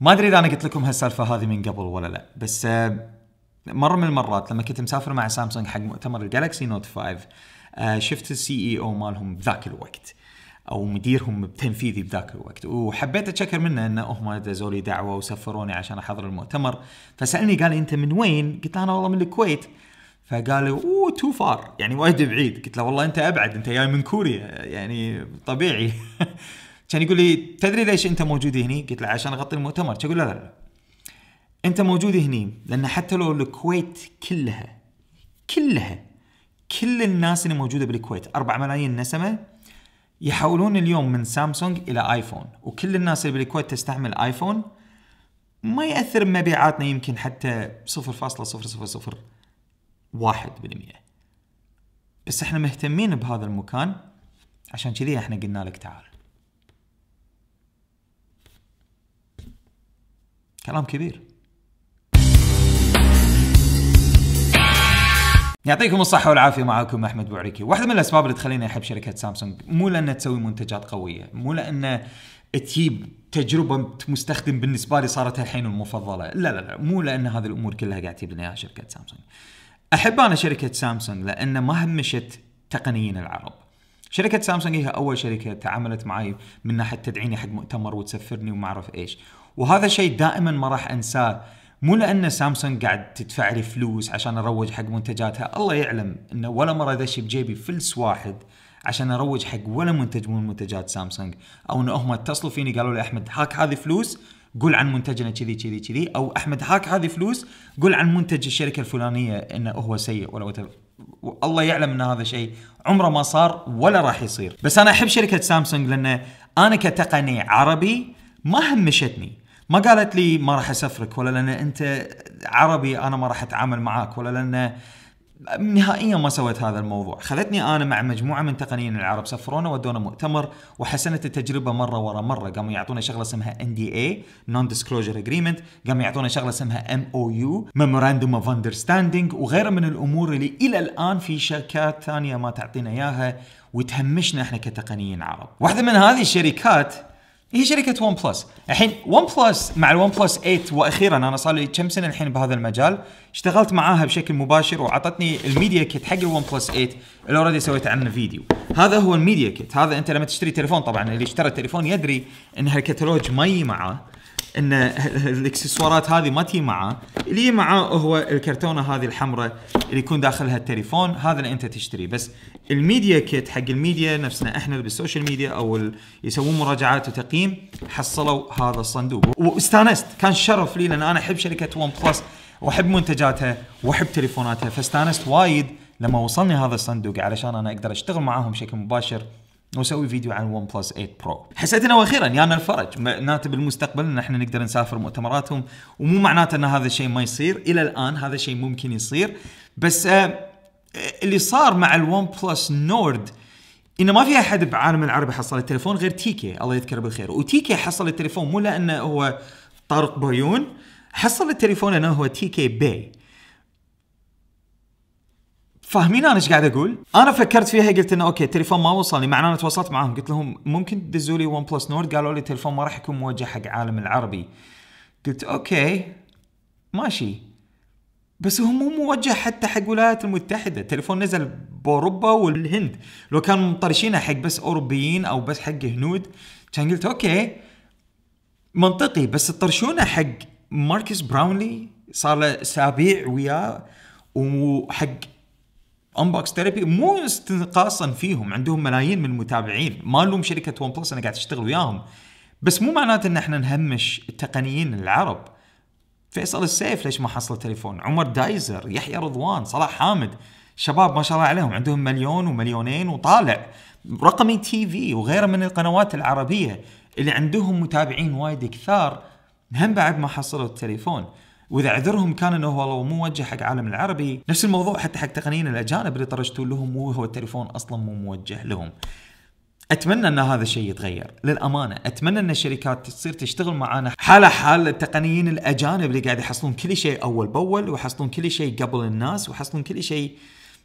ما ادري اذا انا قلت لكم هالسالفه هذه من قبل ولا لا بس آه، مره من المرات لما كنت مسافر مع سامسونج حق مؤتمر الجالكسي نوت 5 شفت السي اي او مالهم بذاك الوقت او مديرهم التنفيذي بذاك الوقت وحبيت اتشكر منه انه هم دزوا لي دعوه وسفروني عشان احضر المؤتمر فسالني قال انت من وين؟ قلت انا والله من الكويت فقال لي اوه تو فار يعني وايد بعيد قلت له والله انت ابعد انت جاي من كوريا يعني طبيعي كان يقول لي تدري ليش انت موجود هني؟ قلت له عشان اغطي المؤتمر، كان يقول لا لا انت موجود هني لان حتى لو الكويت كلها كلها كل الناس اللي موجوده بالكويت 4 ملايين نسمه يحولون اليوم من سامسونج الى ايفون وكل الناس اللي بالكويت تستعمل ايفون ما ياثر مبيعاتنا يمكن حتى 0.0001% بس احنا مهتمين بهذا المكان عشان كذي احنا قلنا لك تعال كلام كبير يعطيكم الصحة والعافية معاكم أحمد بوعريكي واحدة من الأسباب اللي تخليني أحب شركة سامسونج مو لأنها تسوي منتجات قوية مو لأن تجيب تجربة مستخدم بالنسبة لي صارت الحين المفضلة لا لا لا مو لأن هذه الأمور كلها قاعد تجيب لنا إياها شركة سامسونج أحب أنا شركة سامسونج لأن ما همشت تقنيين العرب شركة سامسونج هي أول شركة تعاملت معي من ناحية تدعيني حق مؤتمر وتسفرني وما أعرف إيش وهذا شيء دائما ما راح انساه مو لان سامسونج قاعد تدفع لي فلوس عشان اروج حق منتجاتها الله يعلم انه ولا مره دش بجيبي فلس واحد عشان اروج حق ولا منتج من منتجات سامسونج او انه هم اتصلوا فيني قالوا لي احمد هاك هذه فلوس قول عن منتجنا كذي كذي كذي او احمد هاك هذه فلوس قول عن منتج الشركه الفلانيه انه هو سيء ولا وتر... الله يعلم ان هذا شيء عمره ما صار ولا راح يصير بس انا احب شركه سامسونج لان انا كتقني عربي ما همشتني ما قالت لي ما راح اسفرك ولا لان انت عربي انا ما راح اتعامل معاك ولا لان نهائيا ما سويت هذا الموضوع خذتني انا مع مجموعه من تقنيين العرب سفرونا ودونا مؤتمر وحسنت التجربه مره ورا مره قاموا يعطونا شغله اسمها ان دي اي نون ديسكلوجر اجريمنت قاموا يعطونا شغله اسمها ام او يو ميموراندوم اوف اندرستاندينج وغيره من الامور اللي الى الان في شركات ثانيه ما تعطينا اياها وتهمشنا احنا كتقنيين عرب واحده من هذه الشركات هي شركه ون بلس الحين ون بلس مع الون بلس 8 واخيرا انا صار لي كم سنه الحين بهذا المجال اشتغلت معاها بشكل مباشر وعطتني الميديا كيت حق الون بلس 8 اللي اوريدي سويت عنه فيديو هذا هو الميديا كيت هذا انت لما تشتري تليفون طبعا اللي اشترى التليفون يدري ان هالكتالوج ما يجي معاه ان الاكسسوارات هذه ما تجي معاه اللي معاه هو الكرتونه هذه الحمراء اللي يكون داخلها التليفون هذا اللي انت تشتريه بس الميديا كيت حق الميديا نفسنا احنا اللي بالسوشيال ميديا او يسوون مراجعات وتقييم حصلوا هذا الصندوق واستانست كان شرف لي لان انا احب شركه ون بلس واحب منتجاتها واحب تليفوناتها فاستانست وايد لما وصلني هذا الصندوق علشان انا اقدر اشتغل معاهم بشكل مباشر واسوي فيديو عن ون بلس 8 برو حسيت انه اخيرا يانا يعني الفرج معناته بالمستقبل ان احنا نقدر نسافر مؤتمراتهم ومو معناته ان هذا الشيء ما يصير الى الان هذا الشيء ممكن يصير بس آه، آه، اللي صار مع الون بلس نورد انه ما في احد بعالم العربي حصل التليفون غير تيكي الله يذكره بالخير وتيكي حصل التليفون مو لانه هو طارق بيون حصل التليفون لانه هو تيكي باي فاهمين انا ايش قاعد اقول؟ انا فكرت فيها قلت انه اوكي التليفون ما وصلني معناه انا تواصلت معاهم قلت لهم ممكن تدزوا لي ون بلس نورد قالوا لي التليفون ما راح يكون موجه حق عالم العربي قلت اوكي ماشي بس هو مو موجه حتى حق الولايات المتحده التليفون نزل باوروبا والهند لو كان مطرشينه حق بس اوروبيين او بس حق هنود كان قلت اوكي منطقي بس طرشونه حق ماركس براونلي صار له اسابيع وياه وحق انبوكس ثيرابي مو استنقاصا فيهم عندهم ملايين من المتابعين ما لهم شركه ون بلس انا قاعد اشتغل وياهم بس مو معناته ان احنا نهمش التقنيين العرب فيصل السيف ليش ما حصل تليفون عمر دايزر يحيى رضوان صلاح حامد شباب ما شاء الله عليهم عندهم مليون ومليونين وطالع رقمي تي في وغيره من القنوات العربيه اللي عندهم متابعين وايد كثار هم بعد ما حصلوا التليفون واذا عذرهم كان انه والله مو موجه حق عالم العربي نفس الموضوع حتى حق تقنيين الاجانب اللي طرشتوا لهم مو هو التليفون اصلا مو موجه لهم اتمنى ان هذا الشيء يتغير للامانه اتمنى ان الشركات تصير تشتغل معانا حاله حال التقنيين الاجانب اللي قاعد يحصلون كل شيء اول باول ويحصلون كل شيء قبل الناس ويحصلون كل شيء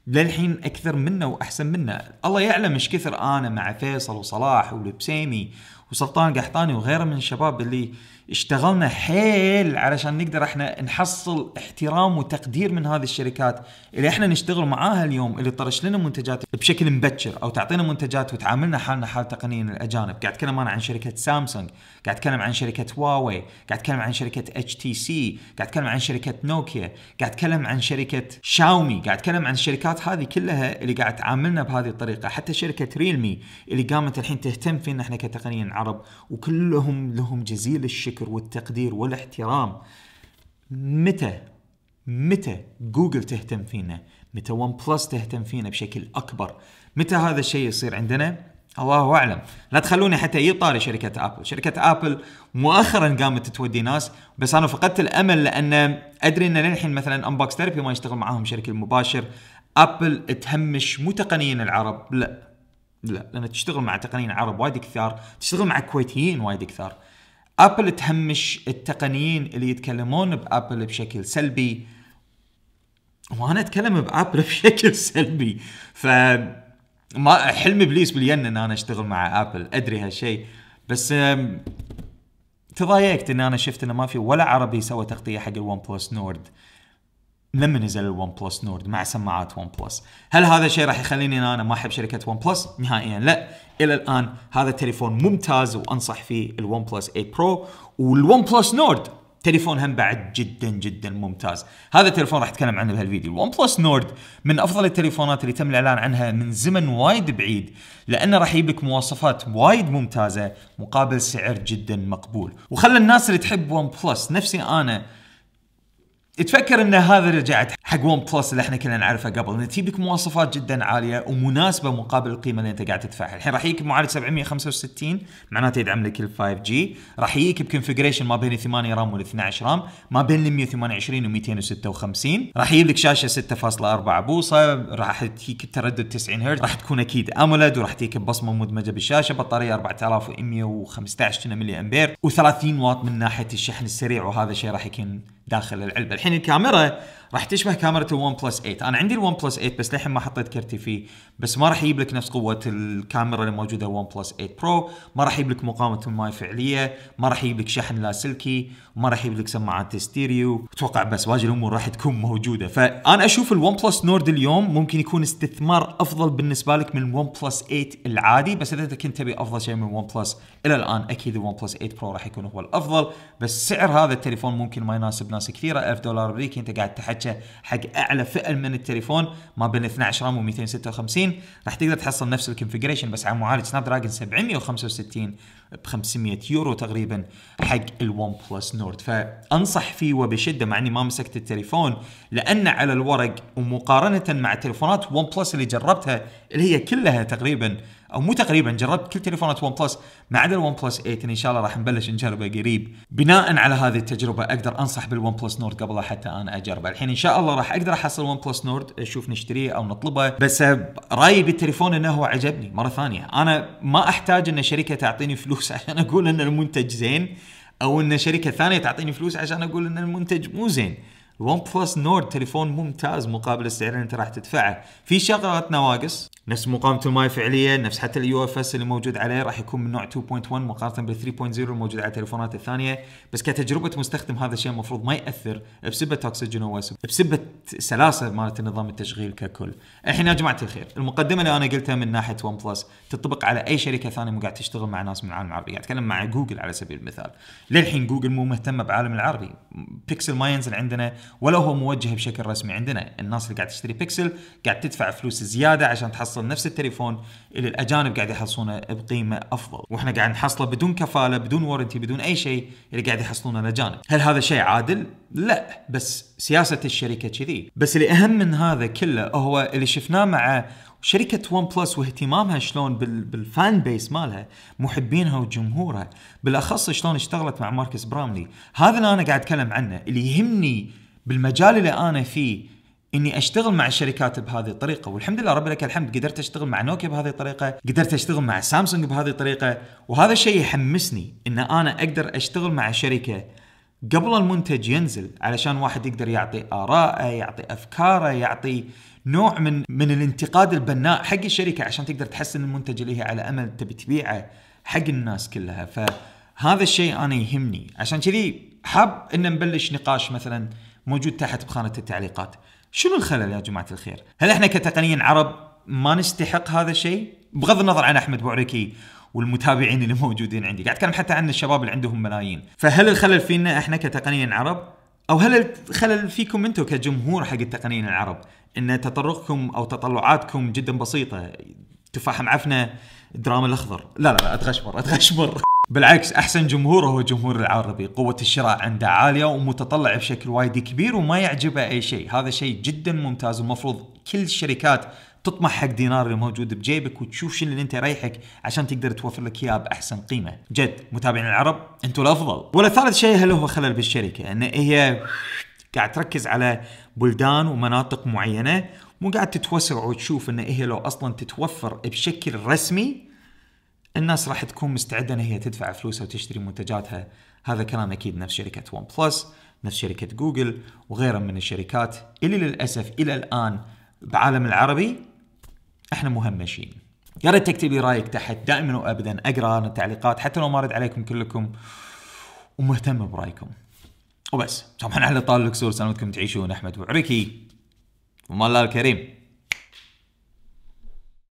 للحين اكثر منا واحسن منا الله يعلم ايش كثر انا مع فيصل وصلاح والبسيمي وسلطان قحطاني وغيره من الشباب اللي اشتغلنا حيل علشان نقدر احنا نحصل احترام وتقدير من هذه الشركات اللي احنا نشتغل معاها اليوم اللي طرش لنا منتجات بشكل مبكر او تعطينا منتجات وتعاملنا حالنا حال تقنيين الاجانب قاعد اتكلم انا عن شركه سامسونج قاعد اتكلم عن شركه هواوي قاعد اتكلم عن شركه اتش تي سي قاعد اتكلم عن شركه نوكيا قاعد اتكلم عن شركه شاومي قاعد اتكلم عن الشركات هذه كلها اللي قاعد تعاملنا بهذه الطريقه حتى شركه ريلمي اللي قامت الحين تهتم فينا احنا كتقنيين عرب العرب وكلهم لهم جزيل الشكر والتقدير والاحترام متى متى جوجل تهتم فينا متى ون بلس تهتم فينا بشكل اكبر متى هذا الشيء يصير عندنا الله اعلم لا تخلوني حتى اجيب طاري شركه ابل شركه ابل مؤخرا قامت تودي ناس بس انا فقدت الامل لان ادري ان للحين مثلا انبوكس ثيرابي ما يشتغل معاهم بشكل مباشر ابل تهمش مو تقنيين العرب لا لا لان تشتغل مع تقنيين عرب وايد كثار تشتغل مع كويتيين وايد كثار ابل تهمش التقنيين اللي يتكلمون بابل بشكل سلبي وانا اتكلم بابل بشكل سلبي ف ما حلم ابليس بالين ان انا اشتغل مع ابل ادري هالشيء بس تضايقت ان انا شفت انه ما في ولا عربي سوى تغطيه حق الون بلس نورد لما نزل الون بلس نورد مع سماعات ون بلس هل هذا الشيء راح يخليني انا ما احب شركه ون بلس نهائيا لا الى الان هذا التليفون ممتاز وانصح فيه الون بلس 8 برو والون بلس نورد تليفون هم بعد جدا جدا ممتاز هذا التليفون راح اتكلم عنه بهالفيديو الون بلس نورد من افضل التليفونات اللي تم الاعلان عنها من زمن وايد بعيد لانه راح يجيب لك مواصفات وايد ممتازه مقابل سعر جدا مقبول وخلى الناس اللي تحب ون بلس نفسي انا تفكر ان هذا رجعت حق ون بلس اللي احنا كنا نعرفه قبل انه تجيب لك مواصفات جدا عاليه ومناسبه مقابل القيمه اللي انت قاعد تدفعها، الحين راح يجيك معالج 765 معناته يدعم لك ال 5 جي، راح يجيك بكونفجريشن ما بين 8 رام وال 12 رام، ما بين ال 128 و 256 راح يجيب لك شاشه 6.4 بوصه، راح تجيك التردد 90 هرتز، راح تكون اكيد امولد وراح تجيك بصمه مدمجه بالشاشه، بطاريه 4115 ملي امبير و30 واط من ناحيه الشحن السريع وهذا الشيء راح يكون داخل العلبه الحين الكاميرا راح تشبه كاميرا الون بلس 8 انا عندي الون بلس 8 بس للحين ما حطيت كرتي فيه بس ما راح يجيب لك نفس قوه الكاميرا اللي موجوده ون بلس 8 برو ما راح يجيب لك مقاومه الماي فعليه ما راح يجيب لك شحن لاسلكي ما راح يجيب لك سماعات ستيريو اتوقع بس واجد الامور راح تكون موجوده فانا اشوف الون بلس نورد اليوم ممكن يكون استثمار افضل بالنسبه لك من الون بلس 8 العادي بس اذا انت كنت تبي افضل شيء من الون بلس الى الان اكيد الون بلس 8 برو راح يكون هو الافضل بس سعر هذا التليفون ممكن ما يناسب ناس كثيره 1000 دولار امريكي انت قاعد تحكي شاشه حق اعلى فئه من التليفون ما بين 12 رام و256 راح تقدر تحصل نفس الكونفجريشن بس على معالج سناب دراجون 765 ب 500 يورو تقريبا حق الون بلس نورد فانصح فيه وبشده مع اني ما مسكت التليفون لانه على الورق ومقارنه مع تليفونات ون بلس اللي جربتها اللي هي كلها تقريبا او مو تقريبا جربت كل تليفونات ون بلس ما عدا الون بلس 8 ان شاء الله راح نبلش نجربه قريب بناء على هذه التجربه اقدر انصح بالون بلس نورد قبل حتى انا اجربه الحين ان شاء الله راح اقدر احصل ون بلس نورد اشوف نشتريه او نطلبه بس رايي بالتليفون انه هو عجبني مره ثانيه انا ما احتاج ان شركه تعطيني فلوس عشان اقول ان المنتج زين او ان شركه ثانيه تعطيني فلوس عشان اقول ان المنتج مو زين ون بلس نورد تليفون ممتاز مقابل السعر اللي انت راح تدفعه في شغلات نواقص نفس مقاومه الماي فعليه نفس حتى اليو اف اس اللي موجود عليه راح يكون من نوع 2.1 مقارنه بال 3.0 الموجود على التليفونات الثانيه بس كتجربه مستخدم هذا الشيء المفروض ما ياثر بسبه توكسجين او بسبه سلاسه مالت نظام التشغيل ككل الحين يا جماعه الخير المقدمه اللي انا قلتها من ناحيه ون بلس تطبق على اي شركه ثانيه مو قاعد تشتغل مع ناس من العالم العربي قاعد اتكلم مع جوجل على سبيل المثال للحين جوجل مو مهتمه بعالم العربي بيكسل ما ينزل عندنا ولو هو موجه بشكل رسمي عندنا الناس اللي قاعد تشتري بيكسل قاعد تدفع فلوس زياده عشان تحصل نفس التليفون اللي الاجانب قاعد يحصلونه بقيمه افضل واحنا قاعد نحصله بدون كفاله بدون ورنتي بدون اي شيء اللي قاعد يحصلونه الاجانب هل هذا شيء عادل لا بس سياسه الشركه كذي بس اللي اهم من هذا كله هو اللي شفناه مع شركة ون بلس واهتمامها شلون بالفان بيس مالها محبينها وجمهورها بالاخص شلون اشتغلت مع ماركس براملي هذا اللي انا قاعد اتكلم عنه اللي يهمني بالمجال اللي انا فيه اني اشتغل مع الشركات بهذه الطريقه والحمد لله رب لك الحمد قدرت اشتغل مع نوكيا بهذه الطريقه قدرت اشتغل مع سامسونج بهذه الطريقه وهذا الشيء يحمسني ان انا اقدر اشتغل مع شركه قبل المنتج ينزل علشان واحد يقدر يعطي آراءه يعطي أفكاره يعطي نوع من من الانتقاد البناء حق الشركة عشان تقدر تحسن المنتج اللي هي على أمل تبي تبيعه حق الناس كلها فهذا الشيء أنا يهمني عشان كذي حاب ان نبلش نقاش مثلا موجود تحت بخانه التعليقات شنو الخلل يا جماعه الخير هل احنا كتقنيين عرب ما نستحق هذا الشيء بغض النظر عن احمد بوعركي والمتابعين اللي موجودين عندي قاعد اتكلم حتى عن الشباب اللي عندهم ملايين فهل الخلل فينا احنا كتقنيين عرب او هل الخلل فيكم انتم كجمهور حق التقنيين العرب ان تطرقكم او تطلعاتكم جدا بسيطه تفاحه معفنه دراما الاخضر لا لا, لا اتغشمر اتغشمر بالعكس احسن جمهور هو جمهور العربي قوة الشراء عنده عالية ومتطلع بشكل وايد كبير وما يعجبه اي شيء هذا شيء جدا ممتاز ومفروض كل الشركات تطمح حق دينار الموجود بجيبك وتشوف شنو اللي انت يريحك عشان تقدر توفر لك اياه باحسن قيمه جد متابعين العرب انتم الافضل ولا ثالث شيء هل هو خلل بالشركه ان هي قاعد تركز على بلدان ومناطق معينه مو قاعد تتوسع وتشوف ان هي لو اصلا تتوفر بشكل رسمي الناس راح تكون مستعده ان هي تدفع فلوسها وتشتري منتجاتها هذا كلام اكيد نفس شركه ون بلس نفس شركه جوجل وغيرها من الشركات اللي للاسف الى الان بعالم العربي احنا مهمشين يا ريت تكتب لي رايك تحت دائما وابدا اقرا التعليقات حتى لو ما ارد عليكم كلكم ومهتم برايكم وبس سامحنا على طال الكسور سلامتكم تعيشون احمد وعريكي وما الله الكريم